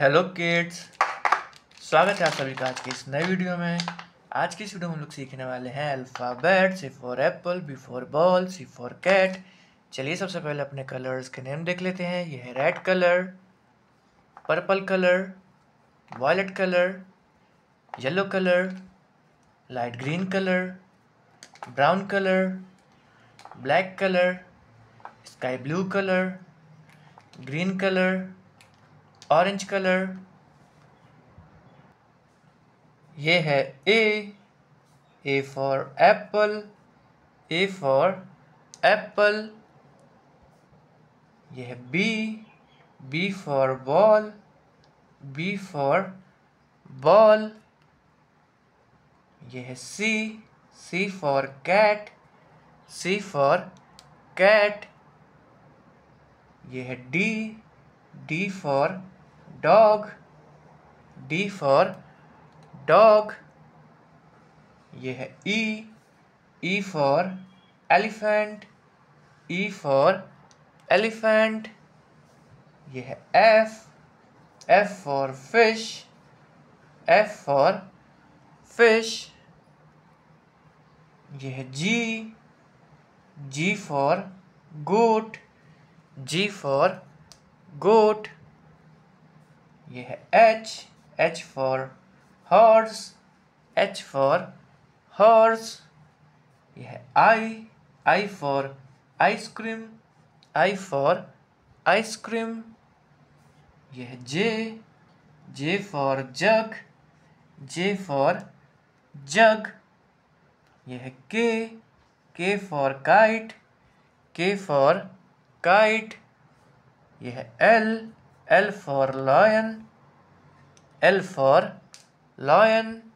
Hello kids स्वागत है आप सभी का आज की इस नए वीडियो में आज की इस वीडियो में हम लोग सीखने वाले हैं alphabet C for apple B for ball C for cat चलिए सबसे पहले अपने कलर्स के नेम देख लेते हैं यह है red colour purple colour violet colour yellow colour light green colour brown colour black colour sky blue colour green colour orange colour ये है A A for apple A for apple यह है B B for ball B for ball यह है C C for cat C for cat यह है D D for dog D for dog ये है E E for elephant E for elephant ये है F F for fish F for fish ये है G G for goat G for goat ये है H H for horse H for horse ये है I I for ice cream I for ice cream ये है जे J for jug J for jug यह है K K for kite K for kite यह L L for lion L for lion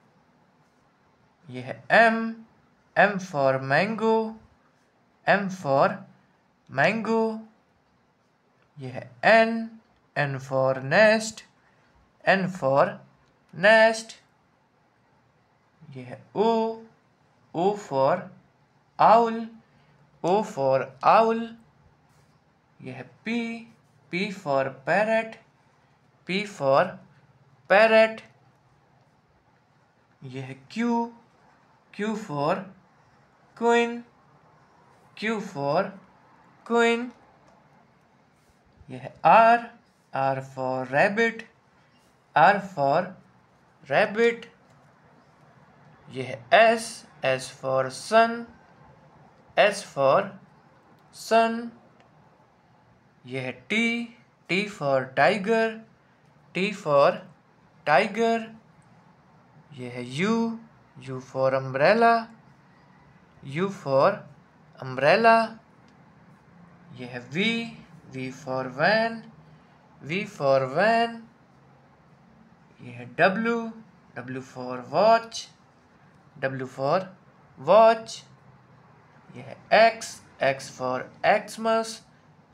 M for mango M for mango N for nest N for nest O for owl O for owl P P for parrot, P for parrot. ये है Q, Q for queen, Q for queen. ये है R, R for rabbit, R for rabbit. ये है S, S for sun, S for sun. ये है T T for tiger T for tiger ये है U U for umbrella U for umbrella ये है V V for van V for van ये है W W for watch W for watch ये है X X for Xmas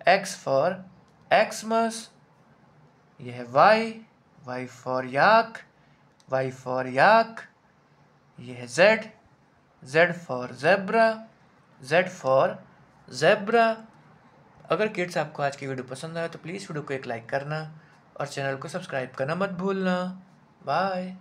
X for Xmas ये है Y Y for yak Y for yak ये है Z Z for zebra Z for zebra अगर kids आपको आज की वीडियो पसंद आए तो प्लीज़ वीडियो को एक लाइक करना और चैनल को सब्सक्राइब करना मत भूलना बाय